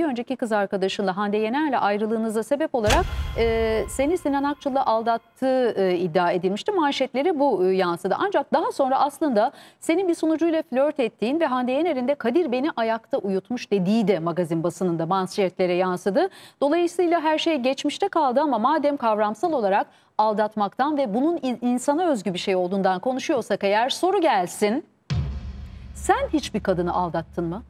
Bir önceki kız arkadaşınla Hande Yener'le ayrılığınıza sebep olarak e, seni Sinan Akçıl'la aldattığı e, iddia edilmişti. Manşetleri bu e, yansıdı. Ancak daha sonra aslında senin bir sunucuyla flört ettiğin ve Hande Yener'in de Kadir beni ayakta uyutmuş dediği de magazin basınında manşetlere yansıdı. Dolayısıyla her şey geçmişte kaldı ama madem kavramsal olarak aldatmaktan ve bunun insana özgü bir şey olduğundan konuşuyorsak eğer soru gelsin. Sen hiçbir kadını aldattın mı?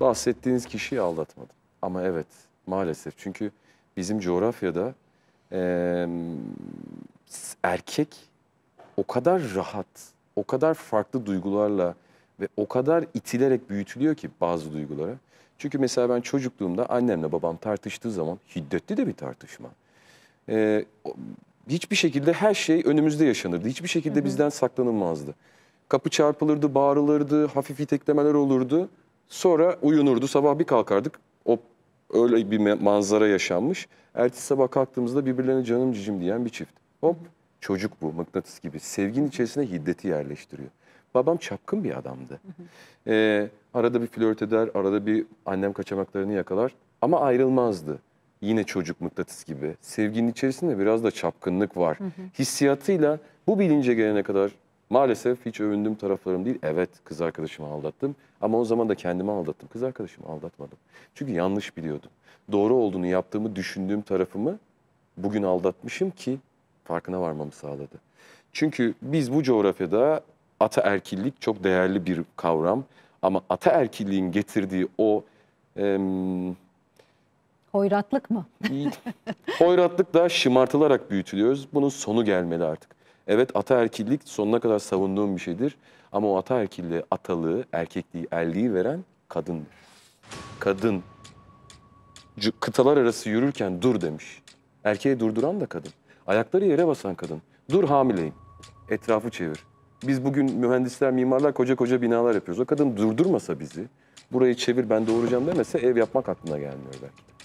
Bahsettiğiniz kişiyi aldatmadım. Ama evet maalesef çünkü bizim coğrafyada e, erkek o kadar rahat, o kadar farklı duygularla ve o kadar itilerek büyütülüyor ki bazı duygulara. Çünkü mesela ben çocukluğumda annemle babam tartıştığı zaman hiddetli de bir tartışma. Ee, hiçbir şekilde her şey önümüzde yaşanırdı. Hiçbir şekilde bizden saklanılmazdı. Kapı çarpılırdı, bağırılırdı, hafif iteklemeler olurdu. Sonra uyunurdu, sabah bir kalkardık. O öyle bir manzara yaşanmış. Ertesi sabah kalktığımızda birbirlerine canım cicim diyen bir çift. Hop çocuk bu mıknatıs gibi. Sevginin içerisine hiddeti yerleştiriyor. Babam çapkın bir adamdı. Ee, arada bir flört eder, arada bir annem kaçamaklarını yakalar ama ayrılmazdı. Yine çocuk mıknatıs gibi. Sevginin içerisinde biraz da çapkınlık var. Hissiyatıyla bu bilince gelene kadar Maalesef hiç övündüğüm taraflarım değil. Evet kız arkadaşımı aldattım ama o zaman da kendimi aldattım. Kız arkadaşımı aldatmadım. Çünkü yanlış biliyordum. Doğru olduğunu yaptığımı düşündüğüm tarafımı bugün aldatmışım ki farkına varmamı sağladı. Çünkü biz bu coğrafyada ataerkillik çok değerli bir kavram. Ama ataerkilliğin getirdiği o... Em, Hoyratlık mı? hoyratlık da şımartılarak büyütülüyoruz. Bunun sonu gelmeli artık. Evet ataerkillik sonuna kadar savunduğum bir şeydir. Ama o ataerkilliğe atalığı, erkekliği, erliği veren kadındır. Kadın kıtalar arası yürürken dur demiş. Erkeği durduran da kadın. Ayakları yere basan kadın. Dur hamileyim. Etrafı çevir. Biz bugün mühendisler, mimarlar koca koca binalar yapıyoruz. O kadın durdurmasa bizi, burayı çevir ben doğuracağım demese ev yapmak aklına gelmiyor belki de.